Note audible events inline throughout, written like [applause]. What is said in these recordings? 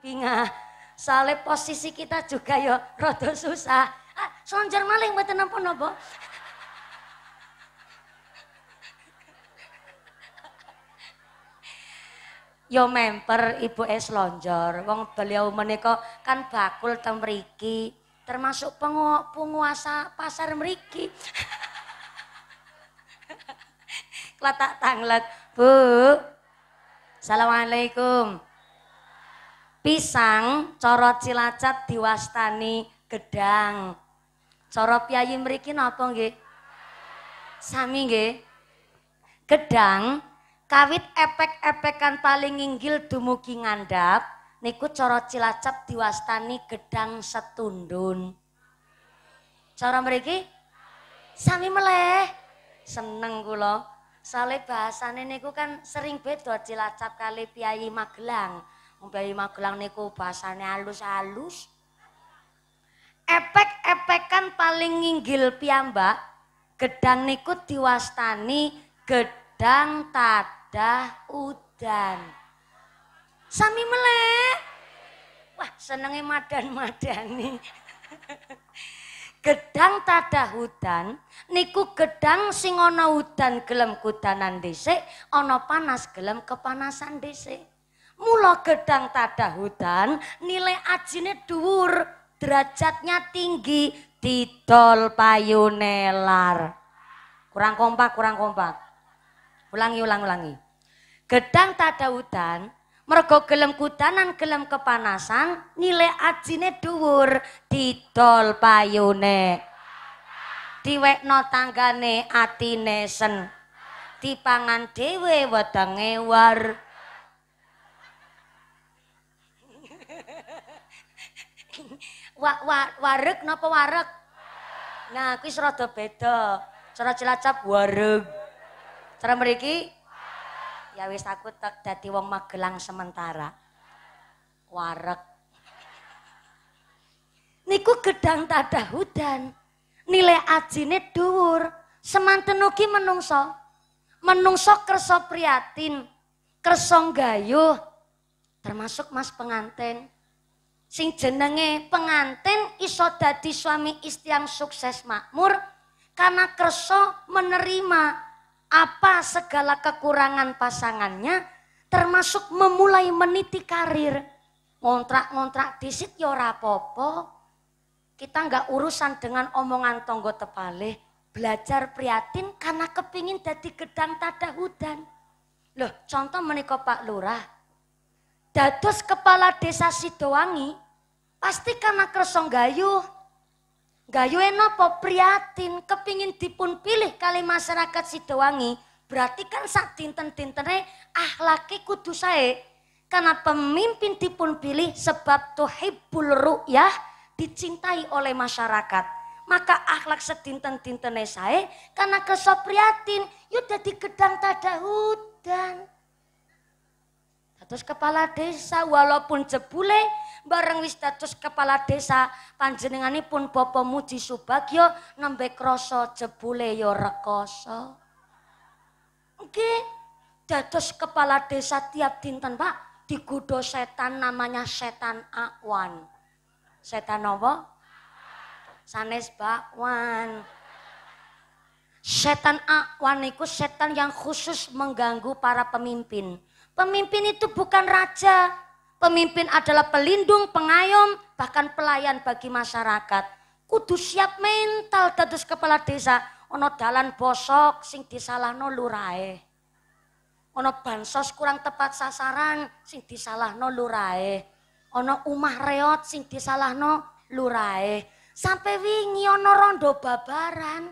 bingah. Soalnya posisi kita juga ya rada susah. Ah, sonjar maling mboten napa napa. Yo ya member ibu es lonjor, wong beliau menikah kan bakul temeriki, termasuk pengu penguasa pasar meriki. Klatak tanglet, Bu. Assalamualaikum pisang coro Cilacap diwastani gedang. coro piayi meriki napa nggih? Sami nggih. Gedang kawit epek-epekan paling inggil dumugi ngandap niku coro Cilacap diwastani gedang setundun. coro meriki sami meleh. Seneng kulo soalnya bahasane niku kan sering beda Cilacap kali piayi Magelang. Mbak Magelang niku bahasane halus-halus. Epek-epekan paling nginggil piyambak, gedang niku diwastani gedang tadah udan. Sami melek. Wah, senenge madan-madani. gedang tadah hutan, niku gedang sing ana udan gelem kudanan dhisik ana panas gelem kepanasan dhisik Mula gedang hutan nilai ajine dhuwur, derajatnya tinggi, didol payune lar. Kurang kompak, kurang kompak. Ulangi, ulangi, ulangi. Gedang hutan mergo gelem kutanan gelem kepanasan nilai ajine dhuwur, didol payune. Diwekno tanggane atine sen. Dipangan dhewe wedenge war. wa, wa, warek. napa wareg? Nah, kuwi rada beda. Cara Cilacap wareg. Cara meriki ya wis aku tak dadi wong Magelang sementara. Warek. Niku gedang tadahudan. Nilai ajine dhuwur. Semanten ugi menungso. Menungso kersa priatin, kersa gayuh termasuk mas pengantin sing jenenge pengantin iso dadi suami istri yang sukses makmur karena kerso menerima apa segala kekurangan pasangannya termasuk memulai meniti karir ngontrak-ngontrak disit ya ora kita nggak urusan dengan omongan tonggo tepaleh belajar prihatin karena kepingin jadi gedang tada hudan loh contoh menikah Pak Lurah datus kepala desa Sidowangi Pasti karena kersong gayu eno enopo priatin kepingin dipun pilih kali masyarakat Sidowangi. Berarti kan sak dinten-dintene ahlaki kudu saya. Karena pemimpin dipun pilih sebab tuhibbul ru'yah dicintai oleh masyarakat maka akhlak sedinten-dintene saya karena kesopriatin priatin dadi digedang tadahudan dados kepala desa walaupun jebule bareng wis dados kepala desa panjenenganipun Bapak Muji Subagyo nembe krasa jebule ya rekoso. Nggih, dados kepala desa tiap dinten, Pak, digodha setan namanya setan akwan. Setan apa? Sanes bakwan. Setan akwan itu setan yang khusus mengganggu para pemimpin Pemimpin itu bukan raja. Pemimpin adalah pelindung, pengayom, bahkan pelayan bagi masyarakat. Kudu siap mental terus kepala desa. Ono dalan bosok sing disalahno lurae. Ono bansos kurang tepat sasaran sing disalahno lurae. Ono umah reot sing disalahno lurae. Sampai wingi ono rondo babaran.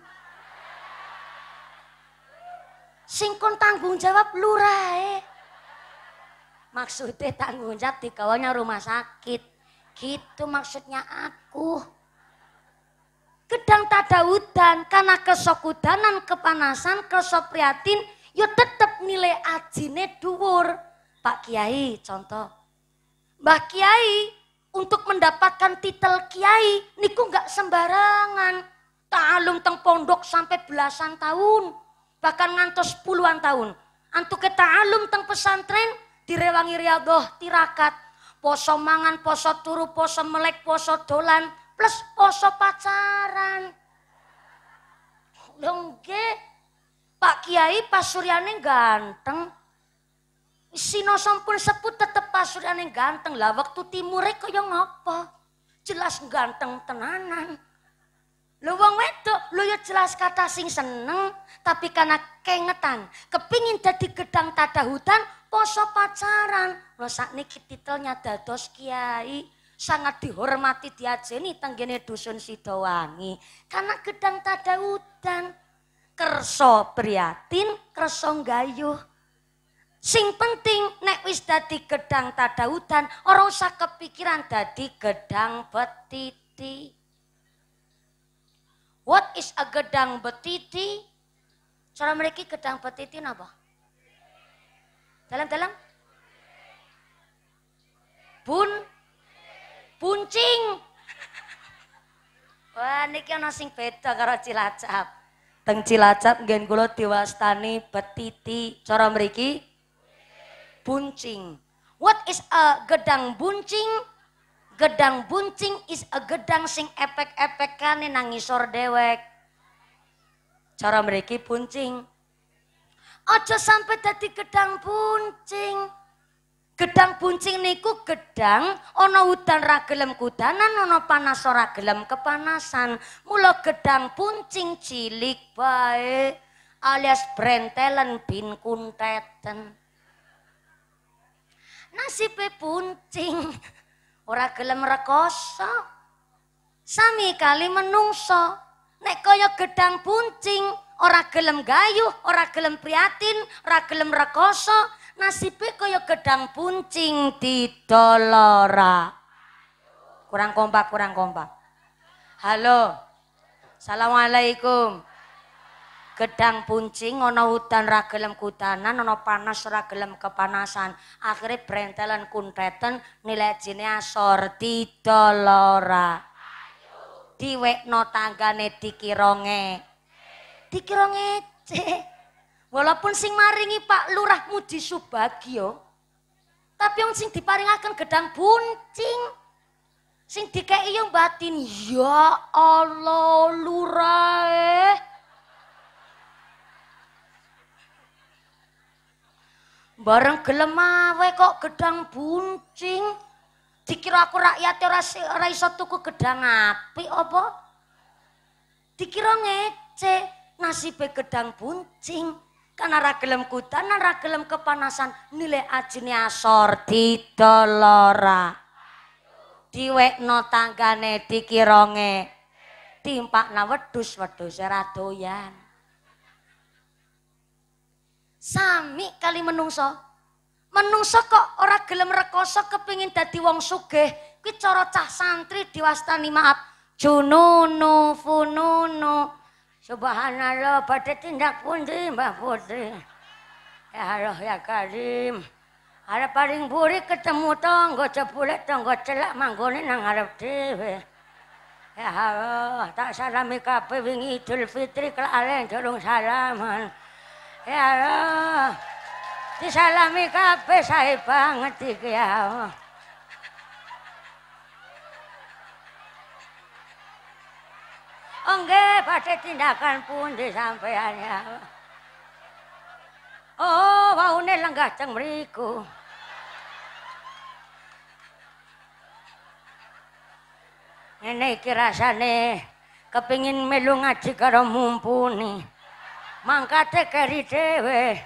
sing kon tanggung jawab lurae maksudnya tanggung jawab di kawannya rumah sakit gitu maksudnya aku tada udan karena kesokudanan kepanasan kesopriatin yo ya tetep nilai ajine duur Pak Kiai contoh Mbak Kiai untuk mendapatkan titel Kiai niku nggak sembarangan ta'alum teng pondok sampai belasan tahun bahkan ngantos puluhan tahun antuk ta'alum teng pesantren direwangi riadoh tirakat poso mangan poso turu poso melek poso dolan plus poso pacaran lengge Pak Kiai Suryane ganteng Sino pun seput tetep Suryane ganteng lah waktu timure yang ngapa jelas ganteng tenanan Lu wong wedok, lu yo jelas kata sing seneng, tapi karena kengetan, kepingin jadi gedang tada hutan, poso pacaran. rosak sak niki titelnya dados kiai, sangat dihormati diajeni tenggene dusun Sidowangi. Karena gedang tada hutan, kerso priatin, kerso gayuh. Sing penting nek wis dadi gedang tada hutan, orang usah kepikiran dadi gedang betiti. What is a gedang betiti? Cara mereka gedang betiti apa? Dalam-dalam? Bun? Buncing? [laughs] Wah, niki ana sing beda karo Cilacap. Teng Cilacap nggen kula diwastani betiti, cara mriki buncing. What is a gedang buncing? Gedang buncing is a gedang sing epek efek nang ngisor dewek. Cara mereka buncing. Aja sampai jadi gedang buncing. Gedang buncing niku gedang ono utan ra gelem kudanan ana panas ora gelem kepanasan. Mula gedang buncing cilik bae alias brentelen bin kunteten. Nasibe buncing. [laughs] ora gelem rekoso. Sami kali menungso, nek kaya gedang buncing, ora gelem gayuh, ora gelem priatin, ora gelem rekoso, nasibe kaya gedang buncing didolora. Kurang kompak, kurang kompak. Halo. Assalamualaikum. gedang puncing ana udan ra gelem kudanan ana panas ra gelem kepanasan akhire brentelan kuntreten nilai jine asor didol ora diwekno tanggane dikironge dikironge walaupun sing maringi Pak Lurah Muji Subagyo tapi yang sing diparingaken gedang buncing sing dikeki yo batin ya Allah lurah e bareng gelemawe kok gedang buncing dikira aku rakyat ora ora iso tuku gedang api apa dikira ngece nasibe gedang buncing kan ora gelem kudan ora gelem kepanasan nilai ajine asor didol ora diwekno tanggane dikirange timpakna, na wedhus wedhus ora doyan Sami kali menungso. Menungso kok ora gelem rekoso kepingin dadi wong sugih. Kuwi cara cah santri diwastani maaf. Jununu fununu. Subhanallah pada tindak pundi Mbak Putri. Ya Allah ya Karim. Arep paling buri ketemu tonggo cepulet tonggo celak manggone nang arep dhewe. Ya Allah, tak salami kabeh wingi Idul Fitri kelalen durung salaman. Ya Allah. Disalami kabeh sae banget iki ya Allah. Ongge padhe tindakan pun di ya Allah. Oh, wahune lenggah ceng mriku. Ngene iki rasane kepingin melu ngaji karo mumpuni. mangkate keri dhewe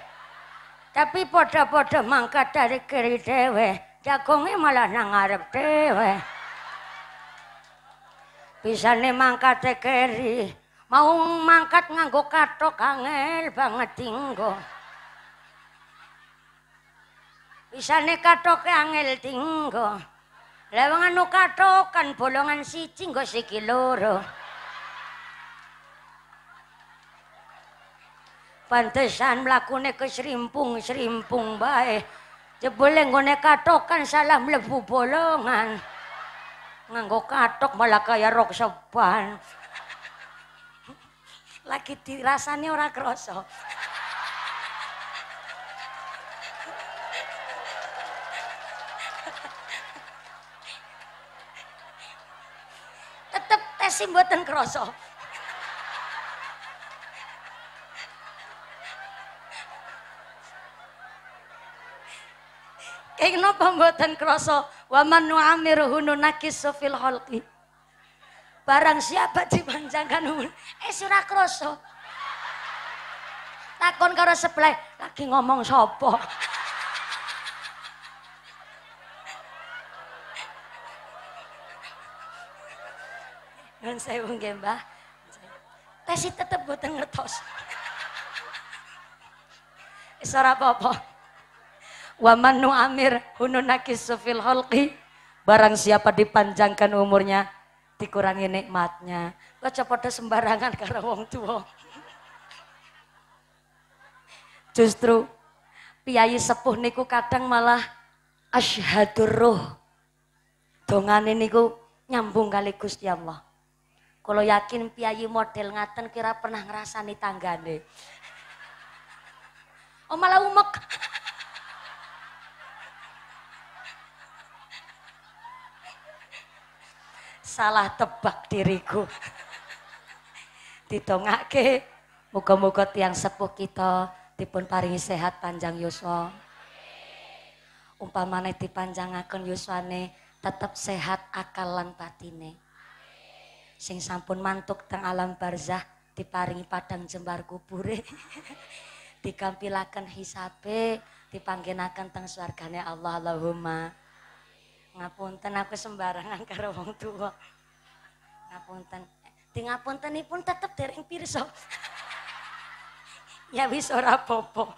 tapi padha-padha mangkat dari keri dhewe jagonge malah nang ngarep dhewe pisane mangkate keri mau mangkat nganggo kathok angel banget tinggo pisane kathoke angel tinggo lha wong anu kan bolongan siji nggo siki loro pantesan mlakune ke serimpung-serimpung bae. Jebule nggone katokan salah melebu bolongan. Nganggo katok malah kayak rok sepan Lagi dirasani orang kroso Tetep tesim buatan kroso ing eh, napa mboten krasa wa man nu'amiruhu nunakisu fil khalqi barang siapa dipanjangkan umur eh sura krasa takon karo sebelah lagi ngomong sapa Nun sewu nggih, Mbah. Tesi tetep boten ngertos. Wis ora apa-apa. Wa manu amir hununakis sufil holki. Barang siapa dipanjangkan umurnya, dikurangi nikmatnya. lo pada sembarangan karena wong tua. Justru piyai sepuh niku kadang malah roh. Dongan ini niku nyambung kali Gusti Allah. Kalau yakin piyai model ngaten kira pernah ngerasani tanggane. Oh malah umek. salah tebak diriku. Ditongake, muka muka tiang sepuh kita tipun paringi sehat panjang yuswa. Umpamane dipanjang dipanjangaken yuswane tetep sehat akal lan batine. Sing sampun mantuk teng alam barzah diparingi padang jembar kubure. [laughs] Dikampilakan hisabe dipanggenakan teng suargane Allah Allahumma ngapunten aku sembarangan [laughs] karo wong tua ngapunten di ngapunten pun tetep dereng pirso [laughs] ya wis ora popo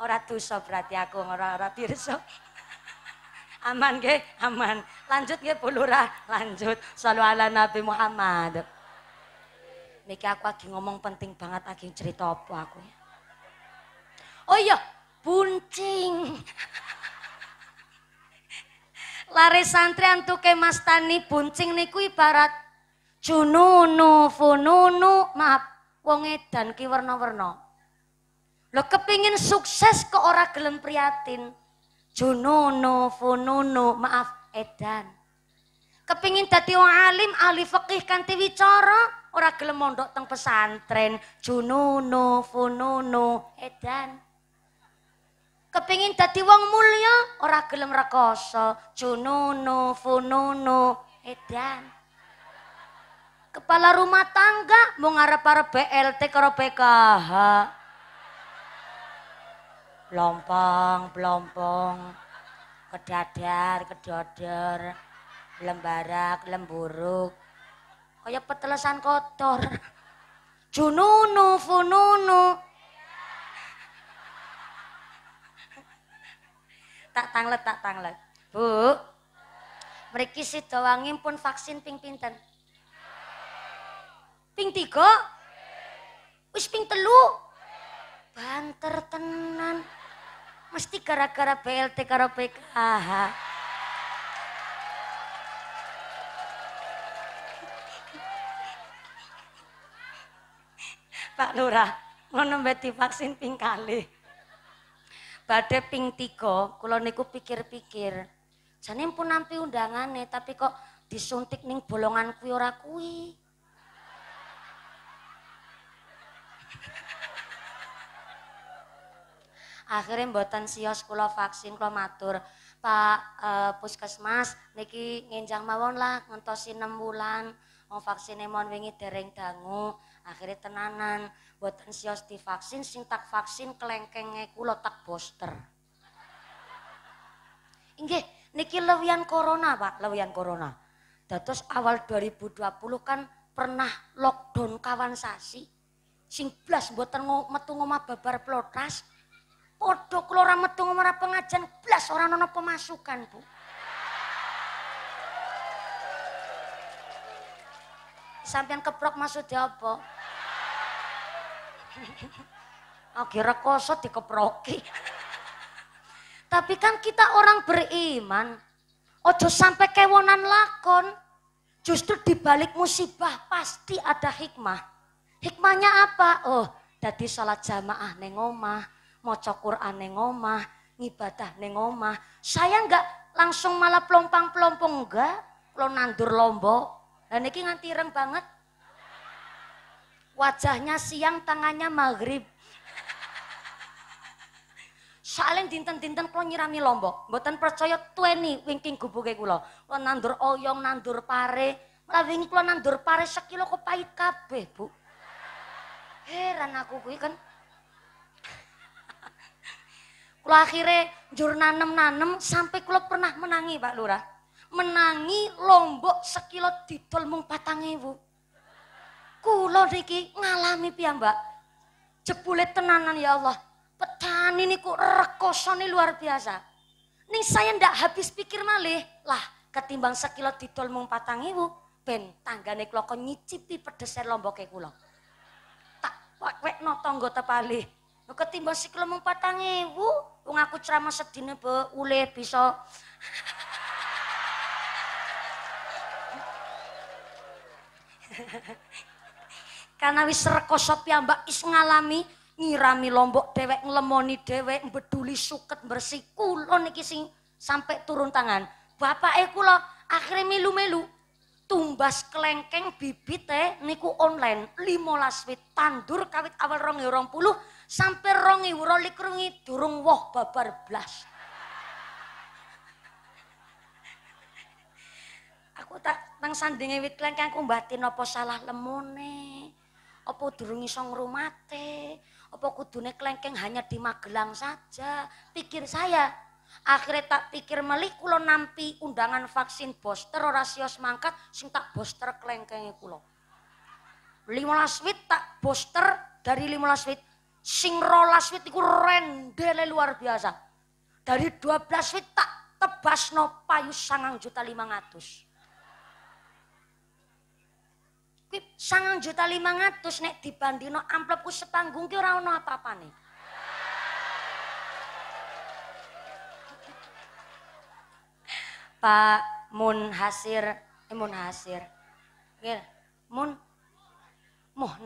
ora tuso berarti aku ora ora pirso [laughs] aman ge aman lanjut ge pulura lanjut selalu ala nabi muhammad Miki aku lagi ngomong penting banget lagi cerita apa aku ya. Oh iya, buncing. Lari santri antuke mas tani buncing niku ibarat jununu fununu maaf wong edan ki werna-werna lo kepingin sukses ke ora gelem priatin jununu fununu maaf edan kepingin dadi wong alim ahli fikih kanthi wicara ora gelem mondok teng pesantren jununu fununu edan kepingin dadi wong mulia ora gelem rekoso jununu fununu edan kepala rumah tangga mau ngarep-arep BLT karo PKH blompong blompong kedadar kedodor lembarak lemburuk kayak petelesan kotor jununu fununu tak tanglet tak tanglet. Bu, mereka si doangin pun vaksin ping pinten? Ping tiga? Wis ping telu? Banter tenan. Mesti gara-gara BLT karo PKH. Pak Lurah, ngono mbek divaksin ping kali badhe ping tiko, kula niku pikir-pikir. Jane pun nampi undangane, tapi kok disuntik ning bolongan kuwi ora kuwi. [laughs] Akhirnya mboten sios kula vaksin kula matur, Pak eh, Puskesmas niki ngenjang mawon lah ngentosi 6 bulan, wong vaksine mon wingi dereng dangu akhirnya tenanan buatan sios divaksin sing tak vaksin kelengkengnya kulo tak booster inggih niki lewian corona pak lewian corona terus awal 2020 kan pernah lockdown kawan sasi sing blas buatan metu ngomah babar pelotas podo lora metu ngomah pengajian blas orang nono pemasukan bu sampean keprok di apa? Oke [laughs] rekoso dikeproki. [laughs] Tapi kan kita orang beriman, ojo sampai kewonan lakon. Justru dibalik musibah pasti ada hikmah. Hikmahnya apa? Oh, jadi sholat jamaah neng mau cokur Quran neng omah, ngibadah neng Saya enggak langsung malah pelompang-pelompong enggak, lo nandur lombok dan ini nganti reng banget. Wajahnya siang, tangannya maghrib. Soalnya dinten-dinten kalau nyirami lombok. Mboten percaya tueni wingking gubuke kula. Kalau nandur oyong, nandur pare. Malah wingi kalau nandur pare sekilo kok pahit kabeh, Bu. Heran aku kuwi kan. Kalau akhirnya jur nanem sampai kalau pernah menangi Pak Lurah. menangi lombok sekilo didol mung patang ewu. Kulo niki ngalami piye mbak? Jebule tenanan ya Allah. Petani niku rekosone luar biasa. Ning saya ndak habis pikir malih. Lah, ketimbang sekilo didol mung patang ewu, ben tanggane kula kok nyicipi pedese lomboke kula. Tak wek-wek no tangga tepali. Nuk ketimbang sekilo mung patang ewu, wong aku ceramah sedine be uleh bisa [laughs] Karena wis rekoso piyambak is ngalami ngirami lombok dhewek nglemoni dhewek mbeduli suket bersih kula niki sing sampai turun tangan. Bapak Bapake kula akhirnya melu-melu tumbas kelengkeng bibit eh, niku online 15 wit tandur kawit awal 2020 sampai 2020 durung woh babar blas. Aku tak nang sandinge wit klengkeng aku batin apa salah lemone. Apa durung song rumate, Apa kudune klengkeng hanya di Magelang saja? Pikir saya. Akhirnya tak pikir meli kulo nampi undangan vaksin booster rasio semangkat, mangkat sing tak booster klengkenge kula. 15 wit tak booster dari 15 wit sing rolas wit iku rendele luar biasa. Dari dua belas wit tak no payu sangang juta lima ratus. Kuwi 5 juta ratus nek dibandino amplopku sepanggung ki ora ono apa nih Pak mun hasir eh hasir Gil, Mun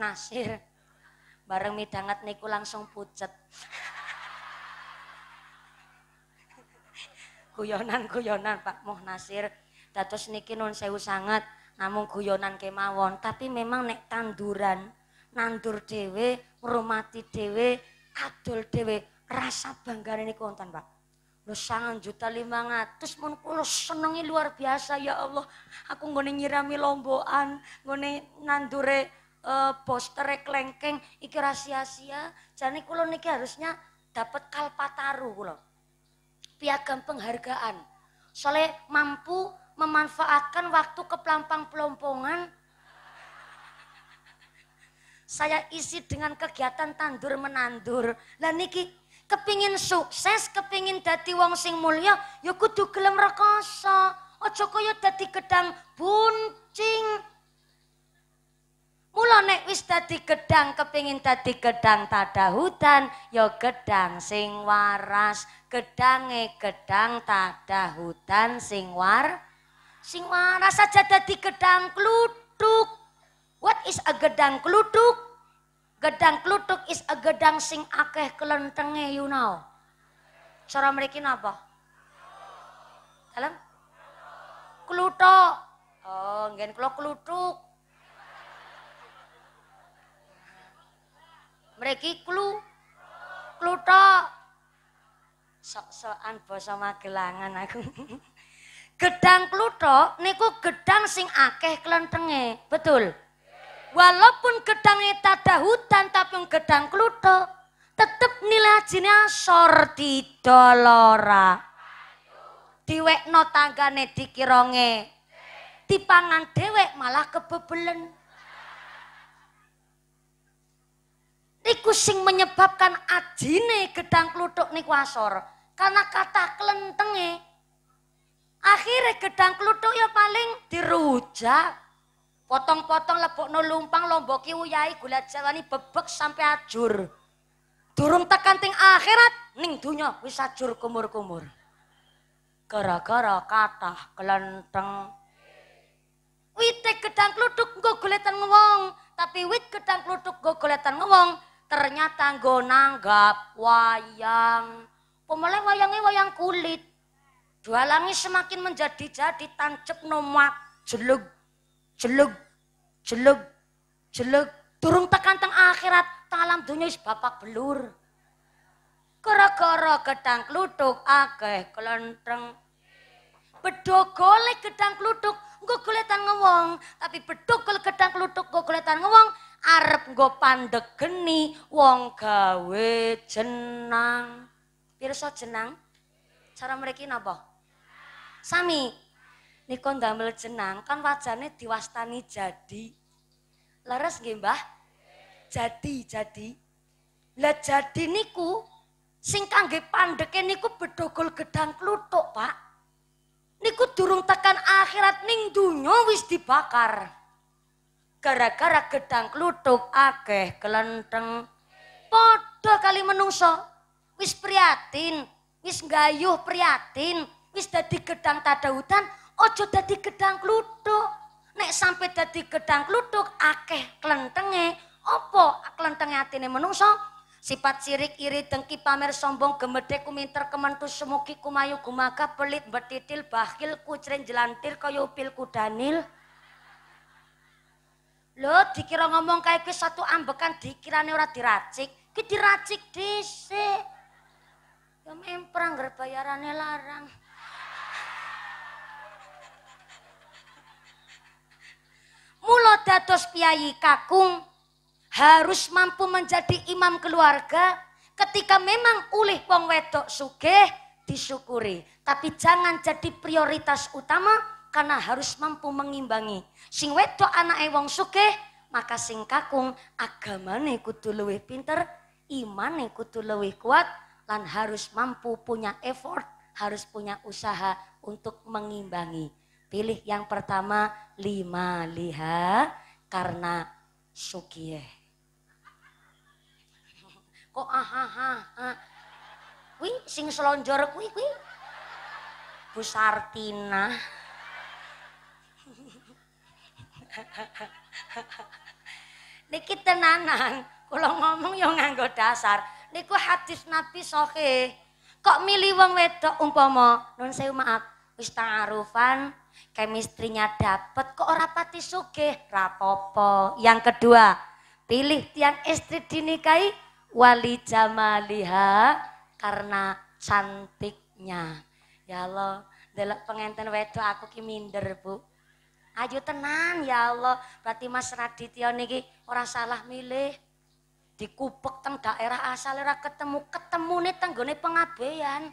nasir Bareng midangat niku langsung pucet. guyonan-guyonan Pak Nasir Dados niki nun sewu sangat namun guyonan kemawon tapi memang nek tanduran nandur dewe romati dewe adol dewe rasa bangga ini kontan Pak lu sangat juta lima ratus pun kula senengi luar biasa ya Allah aku ngone nyirami lomboan ngone nandure uh, poster klengkeng iki rahasia-sia jane kula niki harusnya dapat kalpataru kula piagam penghargaan soalnya mampu memanfaatkan waktu ke pelampang pelompongan saya isi dengan kegiatan tandur menandur. Lah niki kepingin sukses, kepingin dadi wong sing mulia, ya kudu gelem rekoso. ojo kaya dadi gedang buncing. Mula nek wis dadi gedang kepingin dadi gedang hutan ya gedang sing waras, gedange gedang hutan sing war Sing mana saja dadi gedang kluduk. What is a gedang kluduk? Gedang kluduk is a gedang sing akeh kelentenge you know. Cara mereka apa? Dalam? Kluto. Oh, ngen kula kluduk. Mereka klu Kluto. Sok-sokan basa Magelangan aku. [laughs] Gedang kluthok niku gedang sing akeh klentenge, betul? Walaupun gedange hutan tapi gedang kluthok tetep nilai hajine asor didolora. Diwekno tanggane dikironge. Dipangan dewek malah kebebelen. Niku sing menyebabkan ajine gedang kluthuk niku asor. Karena kata klentenge Akhirnya gedang kluthuk ya paling dirujak. Potong-potong lebokno lumpang lomboki uyai gula jalani bebek sampai ajur. Durung tekan ting akhirat ning dunya wis ajur kumur-kumur. Gara-gara kata kelenteng. Wite gedang kluthuk nggo goletan ngewong, tapi wit gedang kluthuk nggo goletan ngewong ternyata nggo nanggap wayang. Pemele wayange wayang kulit. Dua langit semakin menjadi-jadi tancep nomak jeluk, jeluk, jeluk, jeluk. turung tekan teng akhirat, talam dunia is bapak belur. koro koro gedang kluduk, akeh kelenteng. golek gedang kluduk, gue goletan ngewong, tapi golek gedang kluduk, gue goletan ngewong, arep pandek geni, wong gawe jenang. Pirsa jenang? Cara mereka ini apa? sami. Niko ndamel jenang kan wajane diwastani jadi. Leres nggih, Mbah? Jadi, jadi. Lah jadi niku sing kangge pandeke niku bedogol gedang kluthuk, Pak. Niku durung tekan akhirat ning dunya wis dibakar. Gara-gara gedang kluthuk akeh kelenteng. do kali menungso. Wis priatin, wis gayuh priatin, wis dadi gedang tadautan, ojo dadi gedang kluthuk. Nek sampai dadi gedang kluthuk akeh klentenge, apa klentenge atine menungso? Sifat sirik, iri, dengki, pamer, sombong, gemedhe, kuminter, kementus, semugi, kumayu, kumaka pelit, betitil, bakhil, kucren, jelantir, kaya upil kudanil. Lho, dikira ngomong kayak kuwi satu ambekan dikirane ora diracik. Ki diracik dhisik. Ya memprang ngger bayarane larang. mulo dados piyayi kakung harus mampu menjadi imam keluarga ketika memang ulih wong wedok sugih disyukuri tapi jangan jadi prioritas utama karena harus mampu mengimbangi sing wedok anak wong sugih maka sing kakung agamane kudu luwih pinter imane kudu luwih kuat lan harus mampu punya effort harus punya usaha untuk mengimbangi Pilih yang pertama lima liha karena sukiye. Kok ah ah ah ah. Kui sing selonjor kui kui. Bu Sartina. [laughs] Niki tenanan, kalau ngomong yang nganggo dasar. Niku hadis Nabi sohe. Kok milih wong wedok umpama nun saya maaf wis ta'arufan chemistry-nya dapet kok ora pati sugih rapopo yang kedua pilih tiang istri dinikahi wali jamaliha karena cantiknya ya Allah delok pengenten wedo aku ki minder bu ayo tenan ya Allah berarti Mas Raditya niki ora salah milih dikupek teng daerah asal ora ketemu ketemu nih tenggone pengabean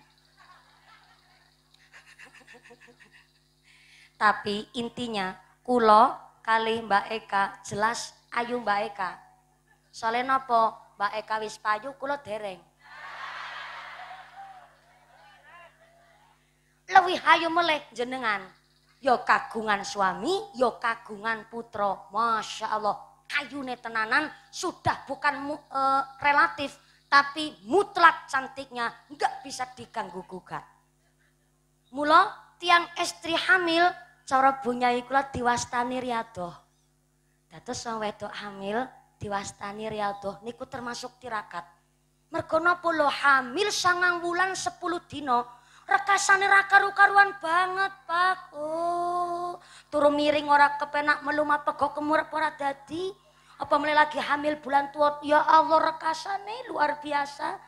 tapi intinya kulo kali Mbak Eka jelas ayu Mbak Eka. Soalnya nopo Mbak Eka wis payu kulo dereng. Lewi hayu meleh jenengan. Yo ya kagungan suami, yo ya kagungan putra. Masya Allah, kayu tenanan sudah bukan uh, relatif, tapi mutlak cantiknya nggak bisa diganggu gugat. Mula tiang istri hamil cara bunya ikula diwastani riadoh. Dados wong wedok hamil diwastani riadoh niku termasuk tirakat. Mergo polo hamil sangang bulan 10 dina rekasane ra karu-karuan banget, Pak. Oh, turu miring ora kepenak melu mapego kemur ora dadi. Apa mulai lagi hamil bulan tua, ya Allah rekasane luar biasa.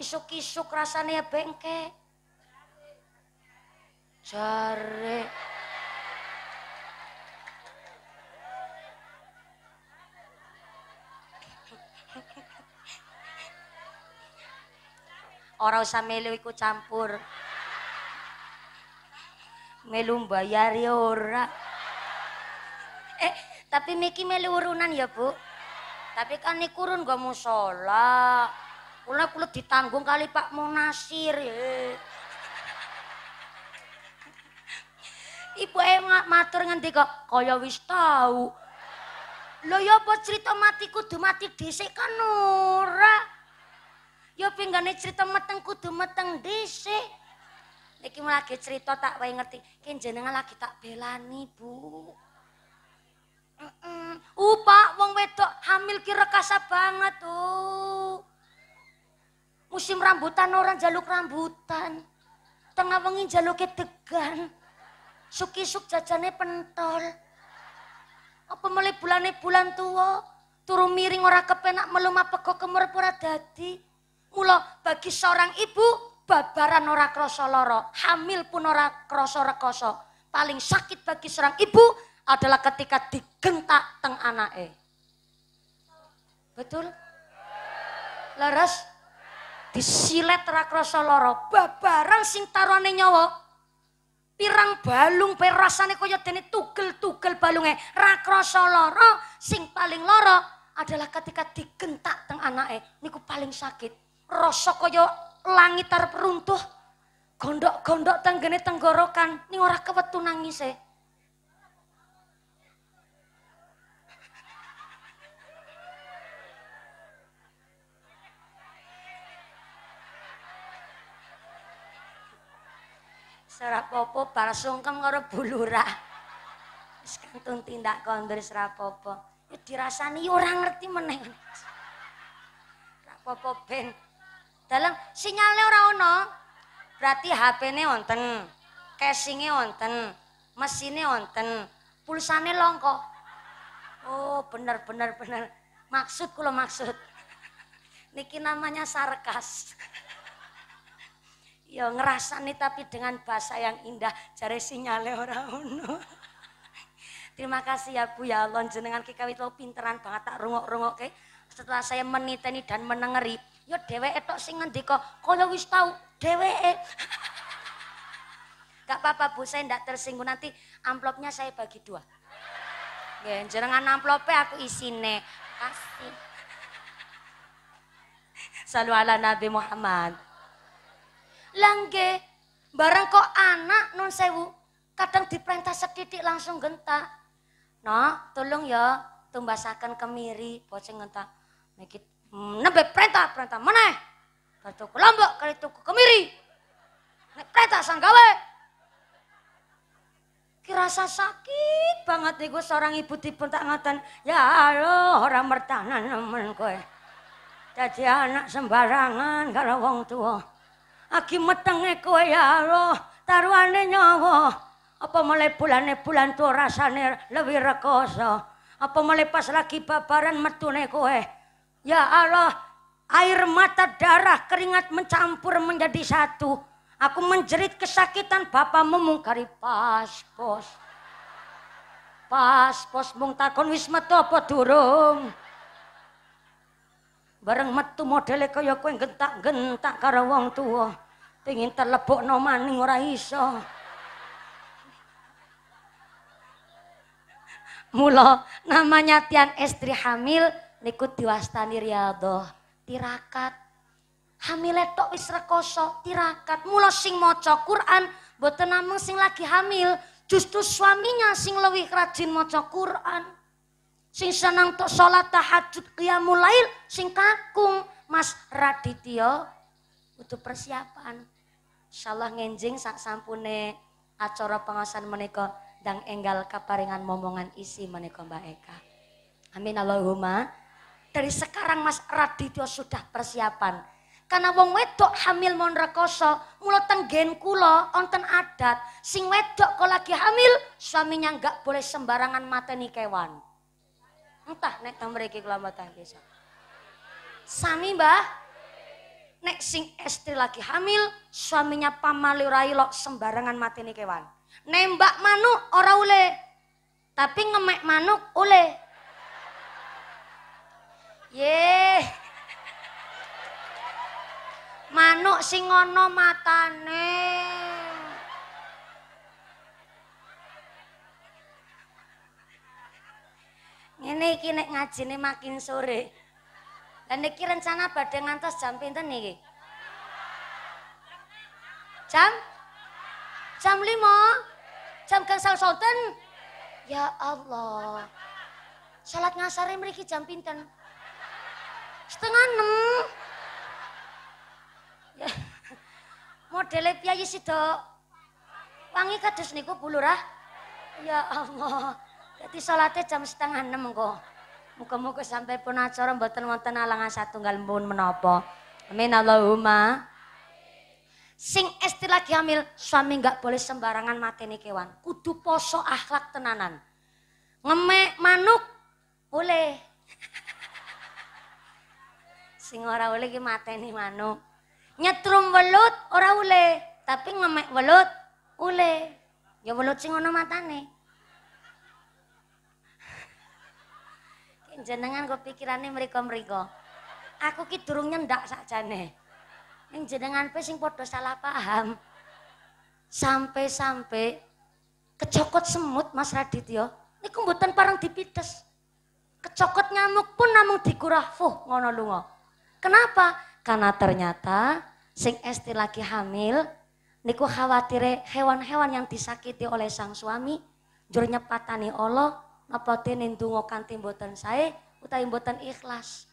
Isuk-isuk rasane ya bengke, Jare. ora usah melu iku campur melu bayar ya ora eh tapi Miki melu urunan ya bu tapi kan ini kurun gak mau sholat kula kula ditanggung kali pak Munasir ya ibu emak matur ngendi kok kaya wis tahu lo ya apa cerita matiku kudu mati disik kan nurah Ya pinggane cerita meteng kudu meteng dhisik. Niki lagi cerita tak wae ngerti. Ki jenengan lagi tak belani, Bu. Mm -mm. Uh, wong wedok hamil ki rekasa banget tuh. Musim rambutan orang jaluk rambutan. Tengah wengi jaluke degan. Suki-suk jajane pentol. Apa mulai bulane bulan tua, turu miring ora kepenak melu mapego kemerep pura dadi. Mula bagi seorang ibu babaran ora krasa lara, hamil pun ora krasa rekoso. Paling sakit bagi seorang ibu adalah ketika digentak teng anake. Betul? Leres? Disilet ora krasa lara, babaran sing tarone nyawa. Pirang balung pe rasane kaya dene tugel-tugel balunge, ra krasa lara, sing paling lara adalah ketika digentak teng anake. Niku paling sakit. rasa kaya langit terperuntuh gondok-gondok tenggene tenggorokan ning ora kewetu nangis e Serap popo bar sungkem karo bulura. Wis kantun tindak kondur serap popo. Ya dirasani ora ngerti meneh. Rak popo ben dalam sinyalnya ora ono. Berarti hp ini wonten, casing-e wonten, mesine wonten, pulsane longko. Oh, bener bener bener. Maksud kula maksud. [laughs] Niki namanya sarkas. [laughs] ya ngerasa nih tapi dengan bahasa yang indah jare sinyale ora ono. [laughs] Terima kasih ya Bu ya Allah jenengan ki lo pinteran banget tak rungok-rungok ke. Setelah saya meniteni dan menengeri ya dheweke itu sing ngendika Kalau wis tau dheweke [laughs] Gak apa-apa Bu, saya ndak tersinggung nanti amplopnya saya bagi dua. Ya, jangan amplopnya aku isine. Kasih. [laughs] Salu ala Nabi Muhammad. Langge, bareng kok anak non sewu, kadang diperintah setitik langsung genta. No, tolong ya, tumbasakan kemiri, boceng gentak. Mikit Hmm, nembe perintah perintah mana dari tuku lombok dari tuku kemiri nek perintah sanggawe kirasa sakit banget nih gue seorang ibu di tak ngatan ya Allah, orang bertahan nemen gue jadi anak sembarangan kalau wong tua aki metenge kowe ya Allah, taruhane nyawa apa mulai bulan bulan tua rasanya lebih rekoso apa mulai pas lagi babaran metune kowe Ya Allah, air mata darah keringat mencampur menjadi satu. Aku menjerit kesakitan Bapak memungkari pas pos. Pas pos mung takon wis metu apa durung? Bareng metu modele kaya kowe gentak-gentak karo wong tuwa. Pengin telebokno maning ora iso. Mula namanya Tian Estri Hamil niku diwastani riyadhah, tirakat. Hamil tok wis rekoso, tirakat. Mula sing maca Quran buat namung sing lagi hamil, justru suaminya sing lebih rajin maca Quran. Sing senang tok salat tahajud qiyamul lail sing kakung Mas Radityo untuk persiapan. Insyaallah ngenjing sak sampune acara pengasan menika dang enggal kaparingan momongan isi menika Mbak Eka. Amin Allahumma dari sekarang Mas Radityo sudah persiapan. Karena wong wedok hamil mon rekoso, mulut tenggen kulo, onten adat. Sing wedok kok lagi hamil, suaminya nggak boleh sembarangan mateni kewan. Entah nek tamreki mriki kula mboten bisa. Sami Mbah, nek sing estri lagi hamil, suaminya pamali ora sembarangan mateni kewan. Nembak manuk ora oleh, tapi ngemek manuk oleh. Ye. Manuk sing ngono matane. Ngene iki nek ngajine makin sore. Lah niki rencana badhe ngantos jam pinten niki? Jam? Jam lima? Jam gangsal sonten? Ya Allah. Salat ngasare mriki jam pinten? setengah enam modele piyayi sih dok wangi kados niku bulu rah ya Allah jadi sholatnya jam setengah enam kok muka-muka sampai pun acara mboten wonten alangan satu gak lembun menopo amin Allahumma sing esti lagi hamil suami gak boleh sembarangan mati nih kewan kudu poso akhlak tenanan ngemek manuk boleh sing ora oleh ki mateni manuk. Nyetrum welut ora oleh, tapi ngemek welut oleh. Ya welut sing ana matane. jenengan kok pikirannya mereka-mereka. Aku ki durung nyendak sakjane. Ning jenengan pe sing padha salah paham. Sampai-sampai kecokot semut Mas Radityo. Niku mboten parang dipites. Kecokot nyamuk pun namung dikurah fuh ngono lunga. Kenapa? Karena ternyata sing esti lagi hamil niku khawatir hewan-hewan yang disakiti oleh sang suami jurnya patani Allah ngapotin dene ndonga saya, saya, sae ikhlas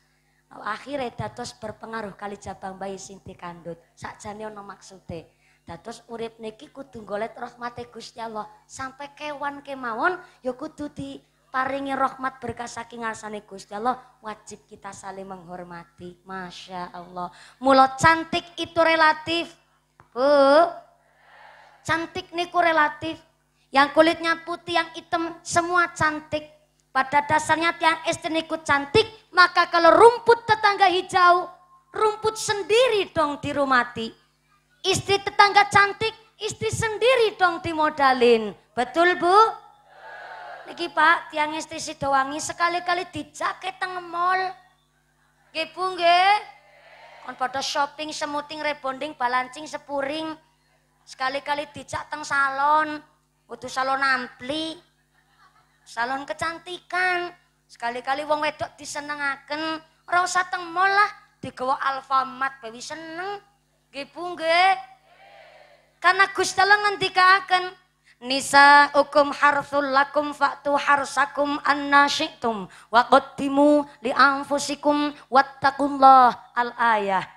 akhirnya datus berpengaruh kali jabang bayi sinti kandut. sakjane ana maksude Datus urip niki kudu golet rahmate Gusti Allah sampai kewan kemawon ya kudu di paringi rahmat berkah saking ngarsane Gusti Allah wajib kita saling menghormati Masya Allah mulut cantik itu relatif Bu cantik niku relatif yang kulitnya putih yang hitam semua cantik pada dasarnya tiang istri niku cantik maka kalau rumput tetangga hijau rumput sendiri dong dirumati istri tetangga cantik istri sendiri dong dimodalin betul bu? niki Pak, tiang istri Sidowangi sekali-kali dijaket teng mall. Nggih, Bu, nggih. Kon padha shopping semuting rebonding balancing sepuring sekali-kali dijak teng salon, butuh salon ampli. Salon kecantikan, sekali-kali wong wedok disenengaken, ora usah teng mall lah, digawa Alfamart bewi seneng. Nggih, Bu, nggih. Karena Gusti Allah ngendikaken, Nisa ukum harthul lakum faktu harsakum anna syi'tum wa qaddimu li anfusikum wattaqullah al ayah.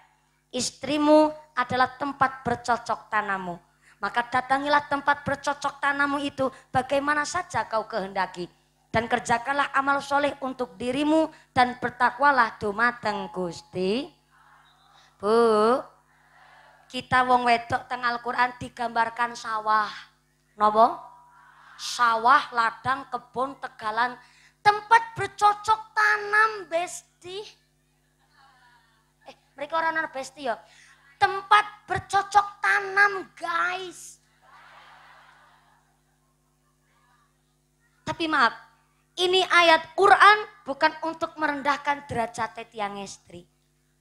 Istrimu adalah tempat bercocok tanamu. Maka datangilah tempat bercocok tanamu itu bagaimana saja kau kehendaki. Dan kerjakanlah amal soleh untuk dirimu dan bertakwalah dumateng Gusti. Bu, kita wong wedok tengah Al-Quran digambarkan sawah Nopo? Sawah, ladang, kebun, tegalan, tempat bercocok tanam besti. Eh, mereka orang orang besti ya. Tempat bercocok tanam guys. Tapi maaf, ini ayat Quran bukan untuk merendahkan derajat tiang istri.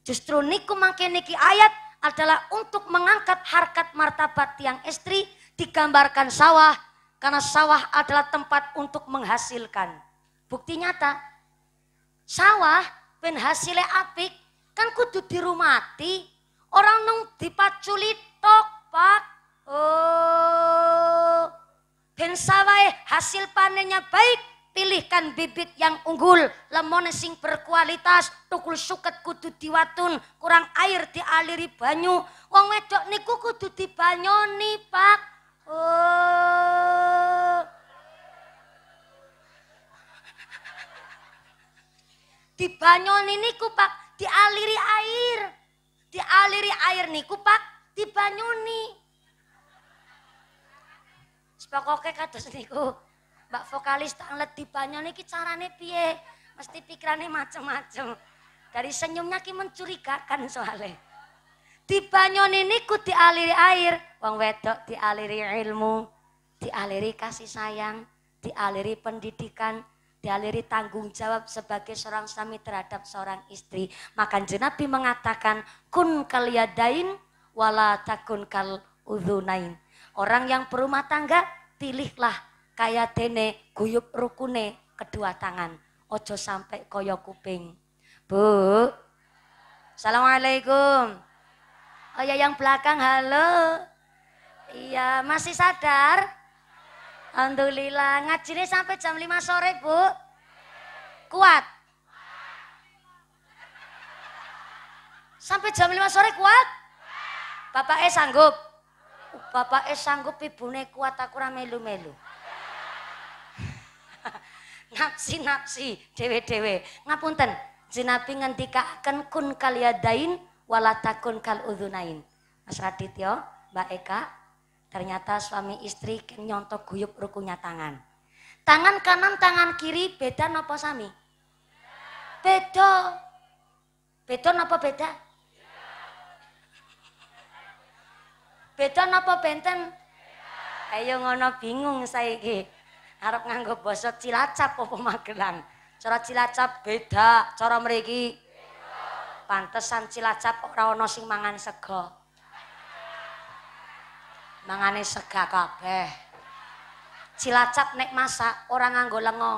Justru niku niki ayat adalah untuk mengangkat harkat martabat tiang istri digambarkan sawah karena sawah adalah tempat untuk menghasilkan. Bukti nyata, sawah penghasilnya apik kan kudu dirumati orang nung dipaculi tok pak oh ben sawah eh hasil panennya baik pilihkan bibit yang unggul lemon sing berkualitas tukul suket kudu diwatun kurang air dialiri banyu wong wedok niku kudu dibanyoni pak Oh. Di banyoni ini Pak, dialiri air. Dialiri air nih niku Pak, dibanyoni. Sepakoke kados niku. Mbak vokalis tanglet di banyol ini caranya piye? Mesti pikirannya macam-macam. Dari senyumnya ki mencurigakan soalnya. Dibanyoni niku dialiri air, wong wedok dialiri ilmu, dialiri kasih sayang, dialiri pendidikan, dialiri tanggung jawab sebagai seorang suami terhadap seorang istri. Maka Nabi mengatakan, kun kaliyadain wala takun kal udhunain. Orang yang berumah tangga, pilihlah kaya dene guyup rukune kedua tangan. Ojo sampai koyo kuping. Bu, Assalamualaikum. Oh ya yang belakang halo. Iya, masih sadar? Alhamdulillah, ngajinya sampai jam 5 sore, Bu. Kuat. Sampai jam 5 sore kuat? Bapak eh sanggup. Bapak eh sanggup, ne kuat aku rame melu-melu. [laughs] Napsi-napsi, dewe-dewe. Ngapunten, jinapi jenabi akan kun dain walatakun kal udhunain. Mas Radityo, Mbak Eka, ternyata suami istri kan nyontok guyup rukunya tangan. Tangan kanan, tangan kiri beda nopo sami? Beda. Beda nopo beda? Beda nopo benten? Ayo ngono bingung saya ini. Harap nganggo bosot cilacap opo magelang. Cara cilacap beda, cara mereka pantesan cilacap ora ana sing mangan sega. Mangane sega kabeh. Cilacap nek masak ora nganggo lenga.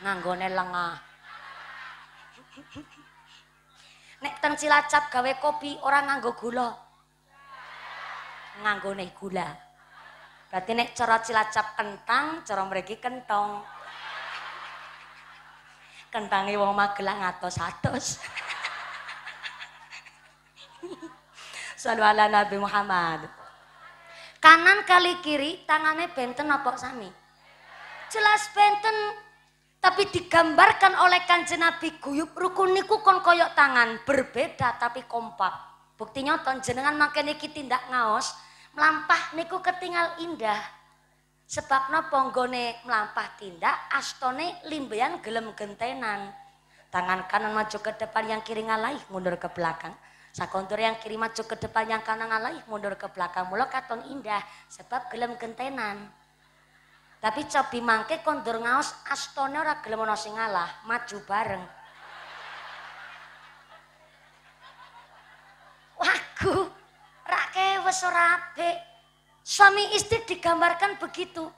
Nganggone lenga. Nek teng cilacap gawe kopi ora nganggo gula. Nganggone gula. Berarti nek cara cilacap kentang, cara mriki kentong. kentangi wong Magelang atos atos. Salwala ala Nabi Muhammad. Kanan kali kiri tangannya benten apa sami? Jelas benten tapi digambarkan oleh kanji Nabi guyub rukun niku kon koyok tangan berbeda tapi kompak. Buktinya tonjenengan jenengan makin niki tindak ngaos melampah niku ketinggal indah sebab no ponggone melampah tindak astone limbean gelem gentenan tangan kanan maju ke depan yang kiri ngalaih mundur ke belakang Sakontur yang kiri maju ke depan yang kanan ngalaih mundur ke belakang mulo katon indah sebab gelem gentenan. Tapi cobi mangke kondur ngaos astone ora gelem ono sing ngalah, maju bareng. Wagu, rak kewes ora apik. Suami istri digambarkan begitu.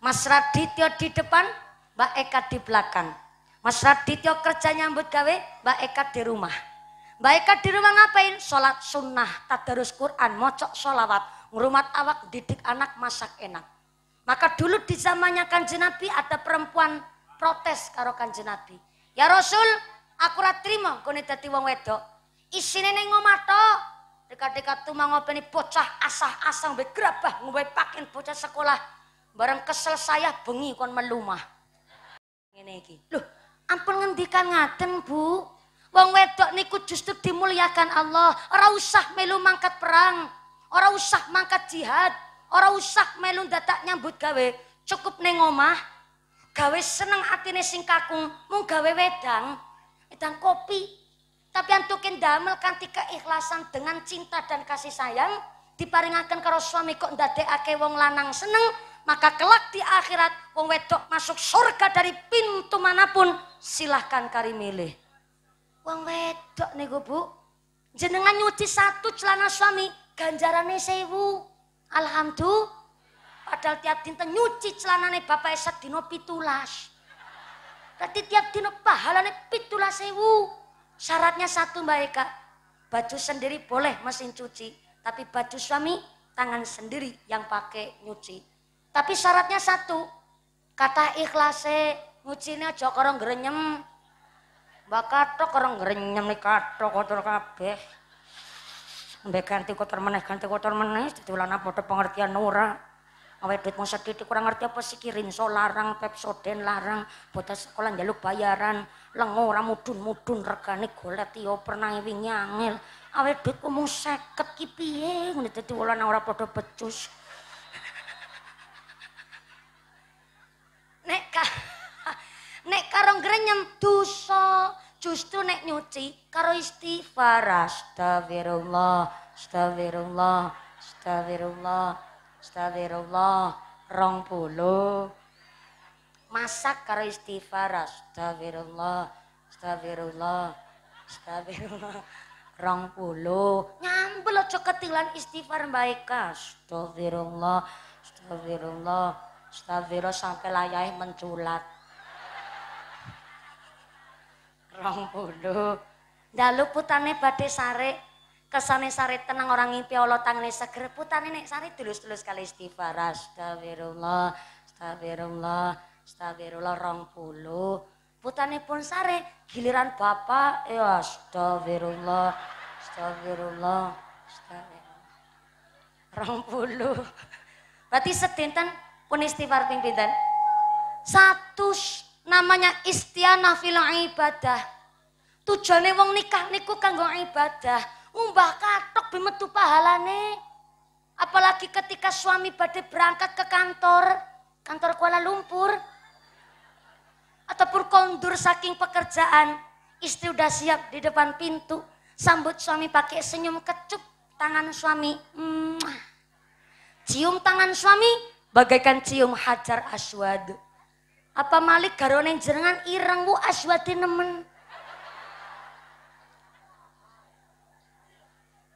Mas Radityo di depan, Mbak Eka di belakang. Mas Radityo kerja nyambut gawe, Mbak Eka di rumah. Mbak Eka di rumah ngapain? Sholat sunnah, tadarus Quran, mocok sholawat, ngurumat awak, didik anak, masak enak. Maka dulu di zamannya kanji Nabi ada perempuan protes karo kanji Nabi. Ya Rasul, aku ratrimo, kone dati dadi wong wedok. Isine ning omah Dekat-dekat tuh mau bocah asah asah be gerabah ngobai pakin bocah sekolah. Bareng kesel saya bengi kon melumah. Ini iki. Loh, ampun ngendikan ngaten, Bu. Wong wedok niku justru dimuliakan Allah. Ora usah melu mangkat perang, ora usah mangkat jihad, ora usah melu datak nyambut gawe, cukup ning omah gawe seneng atine sing kakung, mung gawe wedang, wedang kopi, Tapi yang antukin damel kanthi keikhlasan dengan cinta dan kasih sayang diparingakan karo suami kok ake wong lanang seneng, maka kelak di akhirat wong wedok masuk surga dari pintu manapun silahkan kari milih. Wong wedok nih Bu, jenengan nyuci satu celana suami ganjarannya sewu. Alhamdulillah. Padahal tiap dinten nyuci celanane bapak dino pitulas. Berarti tiap dino pahalane pitulas sewu. Syaratnya satu Mbak Eka, baju sendiri boleh mesin cuci, tapi baju suami tangan sendiri yang pakai nyuci. Tapi syaratnya satu, kata ikhlasnya nyucinya aja orang gerenyem. Mbak kato orang gerenyem nih kato kotor kabeh. Mbak ganti kotor meneh, ganti kotor meneh, ditulan apa pengertian orang. awet duit mau kurang ngerti apa sih so larang pepsoden larang botas sekolah jaluk bayaran lengo mudun mudun regane golek tiyo pernah ewing nyangil awet duit ku mau seket kipiye ngene dadi wala ora padha becus [laughs] nek ka [laughs] nek karo grenyem dosa justru nek nyuci karo istighfar astaghfirullah, astaghfirullah, astagfirullah, astagfirullah rong masak karo istighfar astagfirullah astagfirullah astagfirullah rong puluh nyambel aja ketilan istighfar mbaika astagfirullah astagfirullah astagfirullah sampai layahe menculat rong puluh dalu putane badhe sarek kesane sare tenang orang ngimpi Allah tangane seger putane nek sare tulus-tulus kali istighfar astagfirullah astagfirullah astagfirullah rong puluh putane pun sare giliran bapak ya astagfirullah astagfirullah astagfirullah rong puluh berarti sedinten pun istighfar ping pinten satu namanya istianah fil ibadah tujuannya wong nikah niku kanggo ibadah Mbah katok bimetu pahalane. Apalagi ketika suami badai berangkat ke kantor, kantor Kuala Lumpur, ataupun kondur saking pekerjaan, istri udah siap di depan pintu, sambut suami pakai senyum kecup tangan suami, Mwah. cium tangan suami, bagaikan cium hajar aswad. Apa malik garonen jenengan ireng bu aswadi nemen.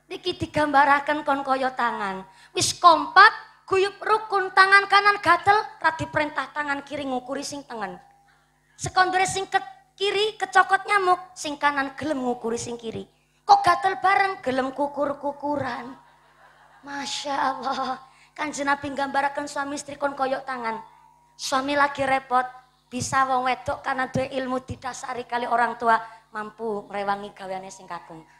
Niki digambarakan kon koyo tangan. Wis kompak, guyup rukun tangan kanan gatel, rati perintah tangan kiri ngukuri sing tengen. Sekondre sing ke kiri kecokot nyamuk, sing kanan gelem ngukuri sing kiri. Kok gatel bareng gelem kukur-kukuran. Masya Allah. kan jenapi gambarakan suami istri kon koyok tangan. Suami lagi repot, bisa wong wedok karena dua ilmu sehari kali orang tua mampu merewangi gaweane sing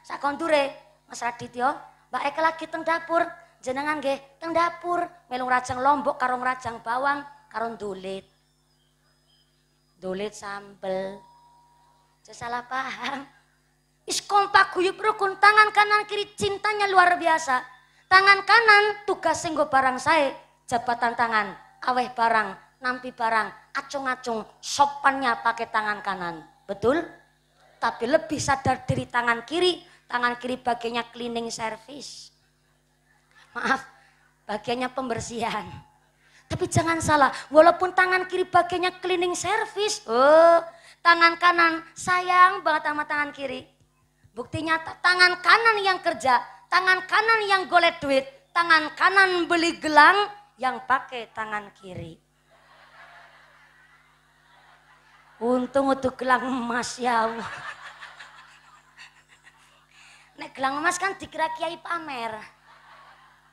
Sakondure Mas Radityo, Mbak Eka lagi teng dapur, jenengan ge teng dapur, melung rajang lombok karung rajang bawang karung dulit. Dulit sambel. sesalah salah paham. Is kompak guyub rukun, tangan kanan kiri cintanya luar biasa. Tangan kanan tugas singgo barang saya, jabatan tangan, aweh barang, nampi barang, acung-acung, sopannya pakai tangan kanan. Betul? Tapi lebih sadar dari tangan kiri, tangan kiri bagiannya cleaning service. Maaf, bagiannya pembersihan. Tapi jangan salah, walaupun tangan kiri bagiannya cleaning service, oh, tangan kanan sayang banget sama tangan kiri. Bukti nyata tangan kanan yang kerja, tangan kanan yang golet duit, tangan kanan beli gelang yang pakai tangan kiri. Untung untuk gelang emas ya Allah. Nek gelang emas kan dikira kiai pamer.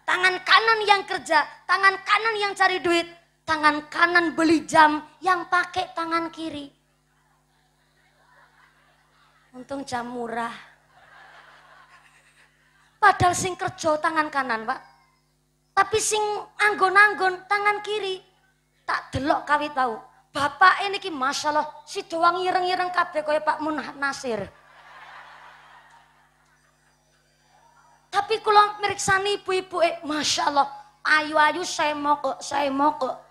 Tangan kanan yang kerja, tangan kanan yang cari duit, tangan kanan beli jam yang pakai tangan kiri. Untung jam murah. Padahal sing kerja tangan kanan, Pak. Tapi sing anggon-anggon tangan kiri. Tak delok kawit tahu. Bapak ini ki masalah si doang ireng-ireng kabeh kaya Pak Munah Nasir. Tapi kalau meriksani ibu-ibu, eh, Masya Allah, ayu-ayu saya mau kok, saya mau kok,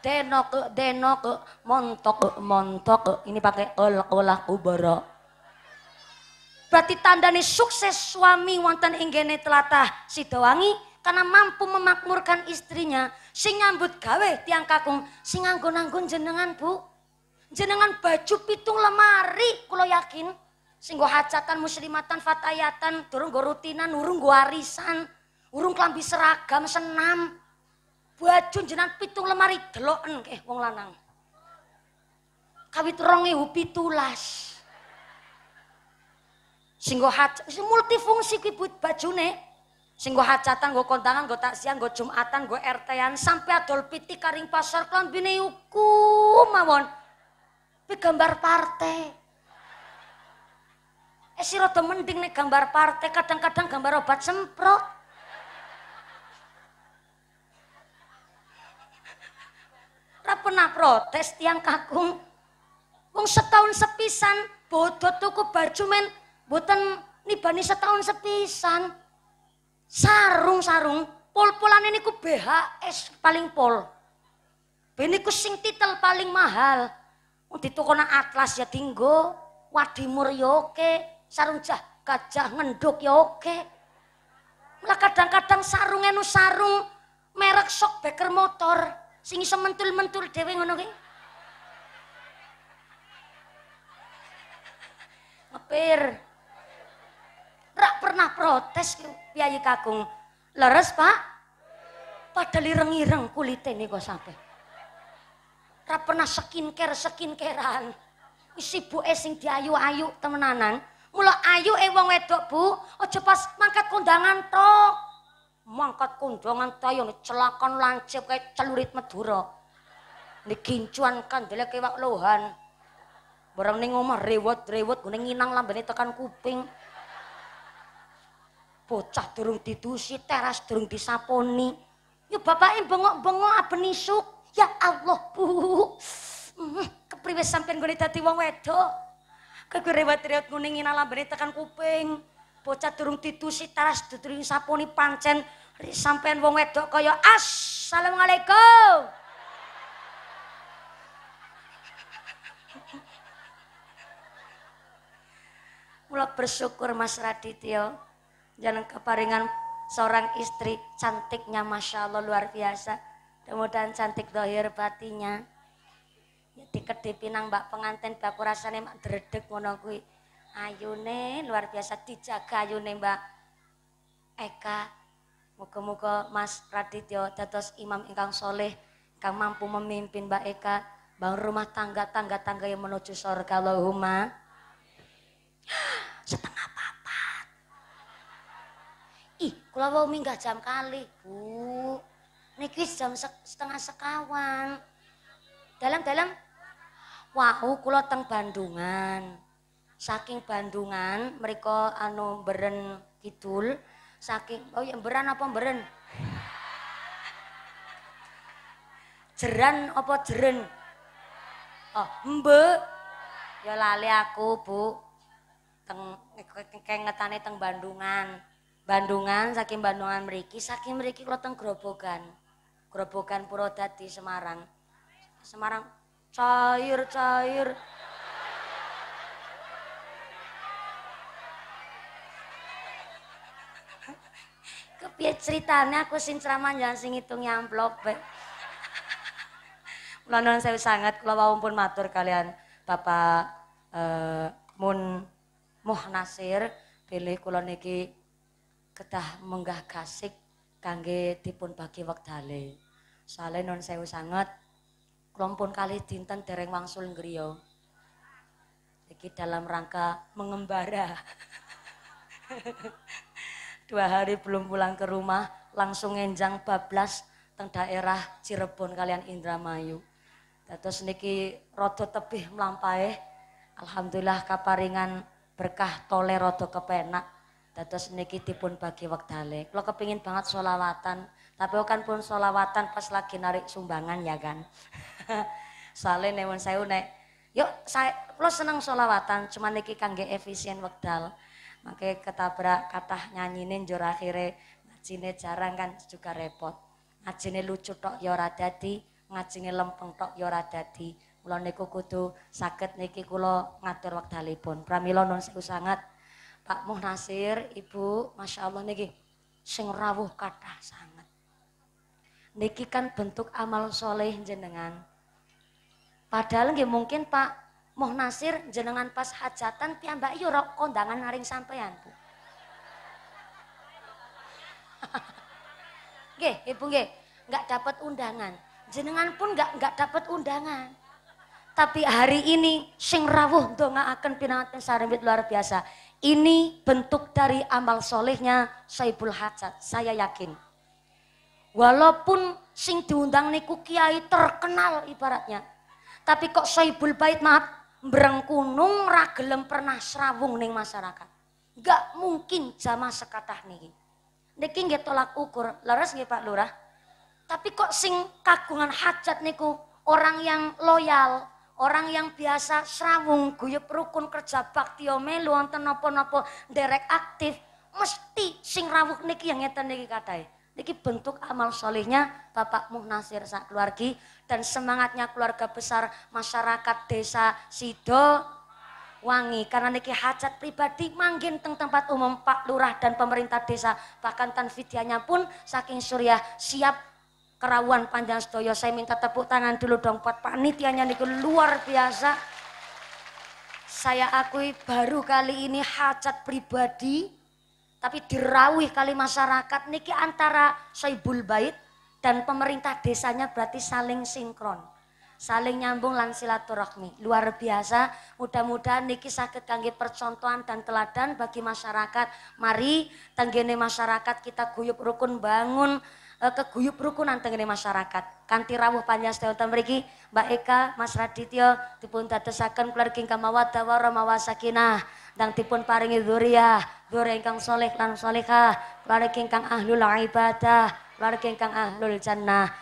denok, denok, montok, montok, ini pakai olah-olah kubara. Berarti tandanya sukses suami wonten inggene telatah Sidowangi karena mampu memakmurkan istrinya. Sing nyambut gawe tiang kakung, sing anggun-anggun jenengan bu. Jenengan baju pitung lemari, kulo yakin singgo muslimatan fatayatan turun go rutinan urung go arisan urung klambi seragam senam baju jenan pitung lemari deloken eh wong lanang kawit ronge hupi tulas singgo go hajat multifungsi kibut bajune sing go hajatan go kondangan go taksian go jumatan go rtan sampai adol piti karing pasar klambi neyuku mawon pegambar partai Eh si rada mending nih gambar partai, kadang-kadang gambar obat semprot. Ora pernah protes tiang kakung. Wong setahun sepisan bodoh tuku baju men boten nibani setahun sepisan. Sarung-sarung, pol polan ini ku BHS paling pol. ku sing titel paling mahal. Untuk Ditukona atlas ya dinggo, wadi muryoke, sarung jah gajah ngenduk ya oke lah kadang-kadang sarung enu sarung merek sok beker motor sing sementul mentul-mentul dhewe ngono ki ngepir rak pernah protes ki piyai kagung leres pak padahal ireng-ireng kulite niku sampe rak pernah skincare skincarean isi buke sing diayu-ayu temenanan Mula ayu e wong wedok, Bu. Aja pas mangkat kondangan to. Mangkat kondangan to yo celakan lancip kaya celurit Madura. Nek kincuan kandele kewak lohan. Barang ning omah rewet-rewet gune nginang lambene tekan kuping. Bocah durung didusi, teras durung disaponi. bapak bapake bengok-bengok aben isuk. Ya Allah, Bu. Hmm, Kepriwe sampean gune dadi wong wedok? Kagak teriak kuningin alam alambene tekan kuping. Bocah durung titusi taras durung saponi pancen sampean wong wedok kaya assalamualaikum. Mula bersyukur Mas Radityo jangan keparingan seorang istri cantiknya Masya Allah luar biasa. Mudah-mudahan cantik dohir batinya kedhe pinang mbak pengantin baku rasane mak dredeg ngono kuwi. Ayune luar biasa dijaga ayune Mbak Eka. muka muka Mas Radityo dados imam ingkang soleh kang mampu memimpin Mbak Eka bang rumah tangga tangga tangga yang menuju surga Allahumma setengah papat ih kalau mau minggah jam kali bu kuis jam setengah sekawan dalam dalam wahu kula teng Bandungan. Saking Bandungan mereka anu beren kidul. Saking oh ya beran apa beren? Jeran apa jeren? Oh, mbe. Ya lali aku, Bu. Teng kengetane teng Bandungan. Bandungan saking Bandungan mriki, saking mriki kula teng Grobogan. Grobogan Purwodadi Semarang. Semarang cair cair kepiye ceritanya aku sing ceramah jangan sing hitung amplop bae saya sangat kalau wau pun matur kalian Bapak eh, Mun Mun Nasir pilih kula niki kedah menggah kasik kangge dipun bagi wektale. Soale non saya sangat Klompon kali dinten dereng wangsul ngriya. Iki dalam rangka mengembara. [laughs] Dua hari belum pulang ke rumah, langsung enjang bablas teng daerah Cirebon kalian Indramayu. Terus niki rodo tebih melampai, Alhamdulillah kaparingan berkah tole rodo kepenak. Terus niki tipun bagi waktale. Kalau kepingin banget solawatan, tapi kan pun solawatan pas lagi narik sumbangan ya kan. [laughs] Soalnya nemen saya unek, yuk saya lo seneng solawatan, cuman niki kangge efisien wakdal, makai ketabrak kata nyanyinin jor akhirnya ngajine jarang kan juga repot. Ngajine lucu tok ya ora dadi, ngajine lempeng tok ya ora dadi. niku kudu sakit niki kulo ngatur wekdalipun. pramilo non sewu sangat Pak Muhnasir, Ibu, Masya Allah niki sing rawuh kata sangat niki kan bentuk amal soleh jenengan. Padahal nggih mungkin Pak Moh Nasir jenengan pas hajatan piyambak yo rok kondangan naring sampean, Bu. [laughs] nggih, Ibu nggih, nggak dapat undangan. Jenengan pun nggak nggak dapat undangan. Tapi hari ini sing rawuh dongaaken pinanganten sarembit luar biasa. Ini bentuk dari amal solehnya Saibul Hajat, saya yakin. Walaupun sing diundang niku kiai terkenal ibaratnya. Tapi kok Soibul Bait maaf berengkunung ragelem pernah serawung neng masyarakat. Gak mungkin jamaah sekatah niki. Niki nggih tolak ukur, leres nggih Pak Lurah. Tapi kok sing kagungan hajat niku orang yang loyal, orang yang biasa serawung, guyup rukun kerja bakti melu wonten napa-napa derek aktif mesti sing rawuh niki yang ngeten niki katay. Niki bentuk amal solehnya Bapak Muhnasir saat keluarga dan semangatnya keluarga besar masyarakat desa Sido Wangi karena niki hajat pribadi manggil teng tempat umum Pak Lurah dan pemerintah desa bahkan tanfidianya pun saking surya siap kerawuan panjang sedoyo saya minta tepuk tangan dulu dong buat panitianya niku luar biasa saya akui baru kali ini hajat pribadi tapi dirawih kali masyarakat niki antara Soibul Bait dan pemerintah desanya berarti saling sinkron. Saling nyambung lan silaturahmi. Luar biasa. Mudah-mudahan niki sakit kangge percontohan dan teladan bagi masyarakat. Mari tenggene masyarakat kita guyup rukun bangun eh, keguyup rukunan tenggene masyarakat. Kanti rawuh tahun beriki Mbak Eka, Mas Radityo dipun dadosaken keluarga ingkang mawaddah mawasakinah dan dipun paringi duriah. Dure ingkang soleh lan solehah, keluarga ingkang ahlul ibadah, keluarga ingkang ahlul jannah.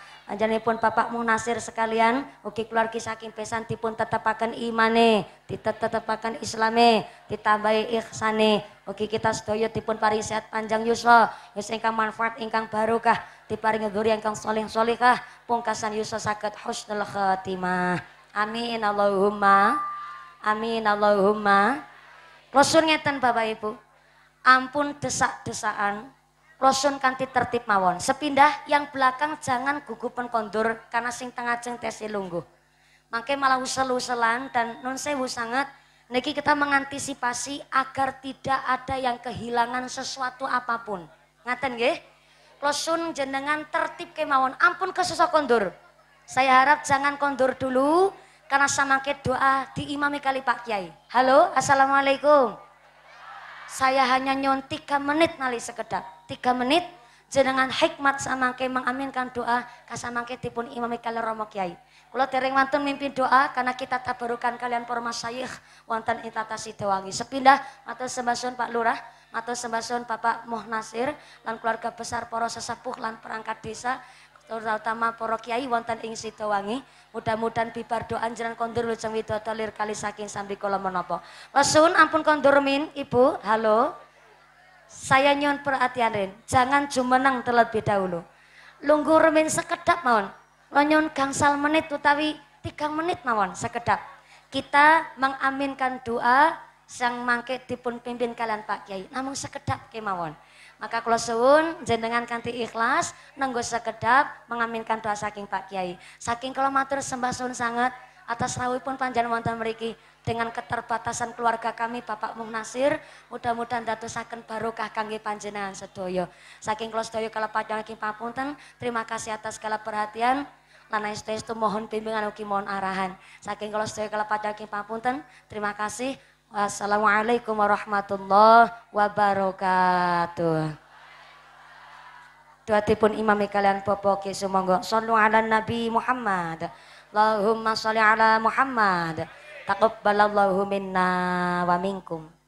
pun Bapak Nasir sekalian, Oke keluarga saking pesan dipun tetapakan imane, ditetepaken islame, ditambahi ihsane. Oke kita sedaya dipun paringi sehat panjang yusa, yusa ingkang manfaat ingkang barokah, diparingi dzuri ingkang soleh solehah, pungkasan yusa sakit husnul khatimah. Amin Allahumma. Amin Allahumma. Rasul tan Bapak Ibu ampun desak-desaan rosun kanti tertib mawon sepindah yang belakang jangan gugupan kondur karena sing tengah ceng tesi lungguh mangke malah usel-uselan dan non sewu sangat Niki kita mengantisipasi agar tidak ada yang kehilangan sesuatu apapun. Ngaten nggih? Klosun jenengan tertib kemawon. Ampun kesusah kondur. Saya harap jangan kondur dulu karena ke doa diimami kali Pak Kiai. Halo, Assalamualaikum. Saya hanya nyon tiga menit nali sekedap. Tiga menit jenengan hikmat sama samangke mengaminkan doa kasamangke tipun Imam kalian romo kiai. Kalau tereng mantun mimpin doa karena kita tabarukan kalian porma sayih wantan intatasi tewangi. Sepindah atau sembasun Pak Lurah, atau sembasun Bapak Muh Nasir dan keluarga besar poro sesepuh dan perangkat desa terutama para kiai wonten ing Sitowangi. Mudah-mudahan bibar doa anjuran kondur lujeng widodo lir kali saking sambil kula menapa. Masun ampun kondur min, Ibu. Halo. Saya nyon perhatian rin, jangan jumeneng terlebih dahulu. Lunggu remin sekedap mawon. Lonyon gangsal menit utawi tiga menit mawon sekedap. Kita mengaminkan doa sang mangke dipun pimpin kalian Pak Kiai. Namun sekedap kemawon. mawon. Maka kula suwun jenengan kanthi ikhlas nenggo sekedap mengaminkan doa saking Pak Kiai. Saking kula matur sembah suwun sangat atas rawuhipun panjenengan wonten mriki dengan keterbatasan keluarga kami Bapak Mung Nasir mudah-mudahan dadosaken barokah kangge panjenengan sedaya. Saking kula sedaya kalepat saking papunten, terima kasih atas segala perhatian lan estu mohon bimbingan ugi mohon arahan. Saking kula sedaya kalepat saking papunten, terima kasih. Wassalamualaikum warahmatullahi wabarakatuh. Tuatipun imami kalian popoke semoga sallu ala nabi Muhammad. Allahumma salli ala Muhammad. Taqabbalallahu minna wa minkum.